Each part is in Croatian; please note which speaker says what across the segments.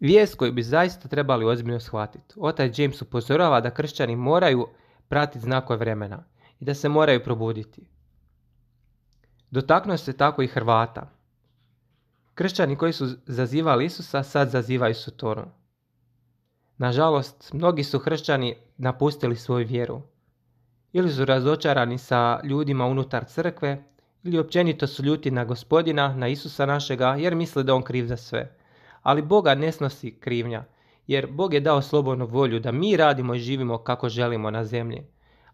Speaker 1: Vijest koju bi zaista trebali ozbiljno shvatiti. Otaj James upozorava da kršćani moraju pratiti znakove vremena i da se moraju probuditi. Dotaknuo se tako i Hrvata. Kršćani koji su zazivali Isusa sad zazivaju Sotonu. Nažalost, mnogi su hršćani napustili svoju vjeru. Ili su razočarani sa ljudima unutar crkve, ili općenito su ljuti na gospodina, na Isusa našega, jer misle da on kriv za sve ali Boga ne snosi krivnja, jer Bog je dao slobodnu volju da mi radimo i živimo kako želimo na zemlji.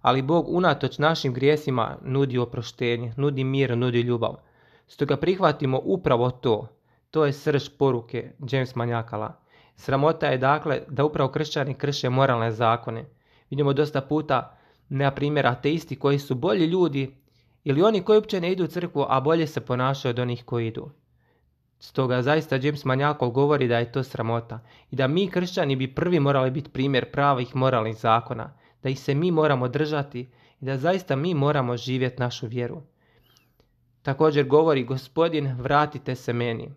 Speaker 1: Ali Bog unatoč našim grijesima nudi oproštenje, nudi mir, nudi ljubav. Stoga prihvatimo upravo to. To je srž poruke James Manjakala. Sramota je dakle da upravo kršćani krše moralne zakone. Vidimo dosta puta, na primjer, ateisti koji su bolji ljudi ili oni koji uopće ne idu u crkvu, a bolje se ponašaju od onih koji idu. Stoga zaista James manjakov govori da je to sramota i da mi kršćani bi prvi morali biti primjer pravih moralnih zakona, da ih se mi moramo držati i da zaista mi moramo živjeti našu vjeru. Također govori gospodin vratite se meni.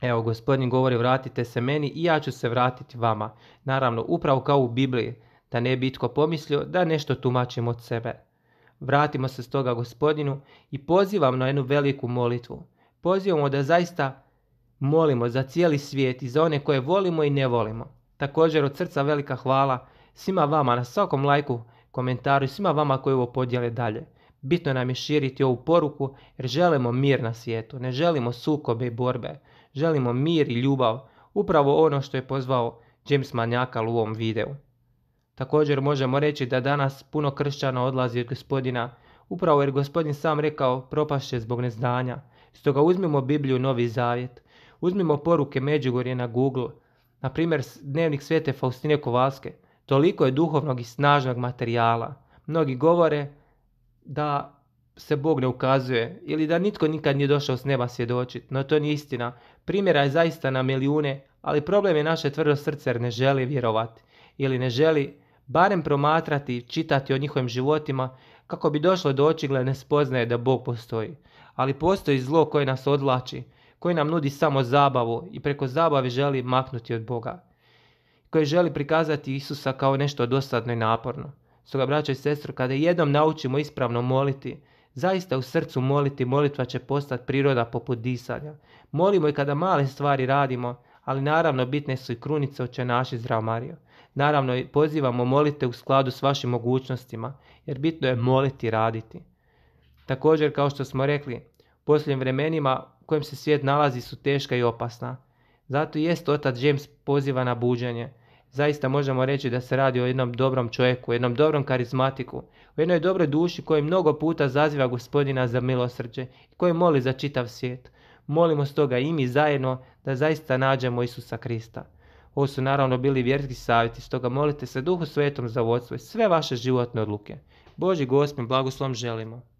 Speaker 1: Evo, gospodin govori vratite se meni i ja ću se vratiti vama. Naravno, upravo kao u Bibliji, da ne bi itko pomislio da nešto tumačim od sebe. Vratimo se stoga gospodinu i pozivam na jednu veliku molitvu pozivamo da zaista molimo za cijeli svijet i za one koje volimo i ne volimo. Također od srca velika hvala svima vama na svakom lajku, komentaru i svima vama koji ovo podijele dalje. Bitno nam je širiti ovu poruku jer želimo mir na svijetu, ne želimo sukobe i borbe, želimo mir i ljubav, upravo ono što je pozvao James Manjakal u ovom videu. Također možemo reći da danas puno kršćana odlazi od gospodina Upravo jer gospodin sam rekao propašće zbog neznanja. Stoga uzmimo Bibliju Novi Zavjet. Uzmimo poruke Međugorje na Google. Na primjer, dnevnik svete Faustine Kovalske. Toliko je duhovnog i snažnog materijala. Mnogi govore da se Bog ne ukazuje ili da nitko nikad nije došao s neba svjedočiti, no to nije istina. Primjera je zaista na milijune, ali problem je naše tvrdo srce jer ne želi vjerovati ili ne želi barem promatrati i čitati o njihovim životima kako bi došlo do očigledne spoznaje da Bog postoji. Ali postoji zlo koje nas odlači, koje nam nudi samo zabavu i preko zabave želi maknuti od Boga, koje želi prikazati Isusa kao nešto dosadno i naporno. Stoga, braćo i sestro, kada jednom naučimo ispravno moliti, zaista u srcu moliti, molitva će postati priroda poput disanja. Molimo i kada male stvari radimo, ali naravno bitne su i krunice oče naši zdrav Mario. Naravno pozivamo molite u skladu s vašim mogućnostima, jer bitno je moliti i raditi. Također kao što smo rekli, posljednjim vremenima u kojem se svijet nalazi su teška i opasna. Zato jest otac James poziva na buđenje. Zaista možemo reći da se radi o jednom dobrom čovjeku, jednom dobrom karizmatiku, o jednoj dobroj duši koji mnogo puta zaziva gospodina za milosrđe i koji moli za čitav svijet. Molimo stoga i mi zajedno da zaista nađemo Isusa Krista. Ovo su naravno bili vjerski savjeti, stoga molite se Duhu Svetom za vodstvo i sve vaše životne odluke. Boži gospin blagoslom želimo.